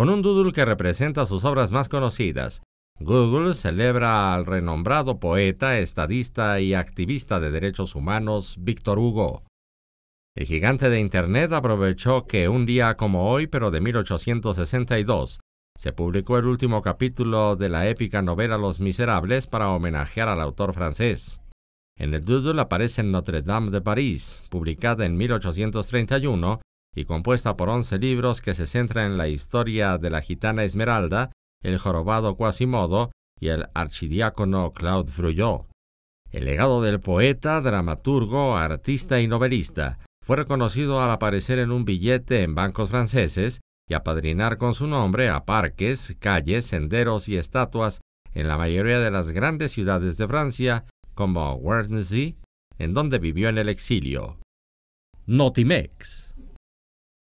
con un doodle que representa sus obras más conocidas. Google celebra al renombrado poeta, estadista y activista de derechos humanos Víctor Hugo. El gigante de Internet aprovechó que un día como hoy, pero de 1862, se publicó el último capítulo de la épica novela Los Miserables para homenajear al autor francés. En el doodle aparece Notre Dame de París, publicada en 1831, y compuesta por 11 libros que se centran en la historia de la gitana Esmeralda, el jorobado Quasimodo y el archidiácono Claude Frouillot. El legado del poeta, dramaturgo, artista y novelista fue reconocido al aparecer en un billete en bancos franceses y apadrinar con su nombre a parques, calles, senderos y estatuas en la mayoría de las grandes ciudades de Francia, como Guernsey, en donde vivió en el exilio. Notimex